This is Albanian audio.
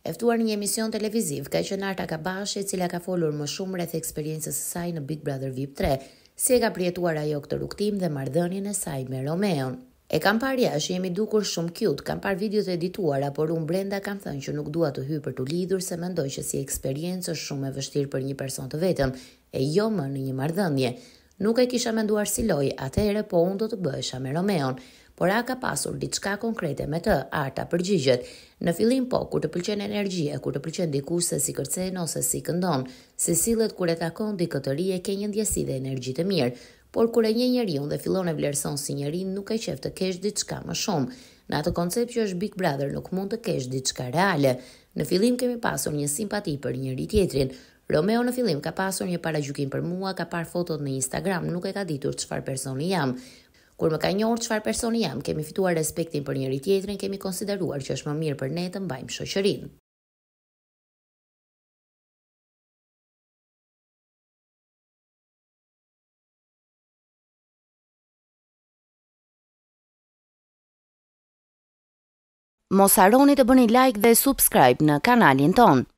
E ftuar në një emision televiziv, ka qenë Arta Kabashi, e cila ka folur më shumë rreth eksperiencës së saj në Big Brother VIP 3, si e ka përjetuar ajo këtë rrugtim dhe marrëdhënien e saj me Romeon. E kam parë ja që jemi dukur shumë cute, kam parë videot e edituara, por unë brenda kam thënë që nuk dua të hyj për të lidhur se mendoj që si eksperiencë është shumë e vështirë për një person të vetëm, e jo më në një marrëdhënie. Nuk e kisha menduar si lojë, atëherë po unë do të bëhesha me Romeon por a ka pasur diçka konkrete me të arta përgjigjet. Në fillim po, kur të pëlqen energjia, kur të pëlqen diku se si kërcen ose si këndon, se sillet kur e takon di këtë rije ke një ndjesi dhe energji të mirë, por kur e një njeriu dhe fillon e vlerëson si njeri, nuk e qef të kesh diçka më shumë. Në atë koncept që është Big Brother nuk mund të kesh diçka reale. Në fillim kemi pasur një simpati për njëri tjetrin, Romeo në fillim ka pasur një paragjykim për mua, ka parë fotot në Instagram, nuk e ka ditur çfarë personi jam, Kur më ka njohur çfarë personi jam, kemi fituar respektin për njëri tjetrin, kemi konsideruar që është më mirë për ne të mbajmë shoqërinë. Mos harroni të bëni like dhe subscribe në kanalin tonë.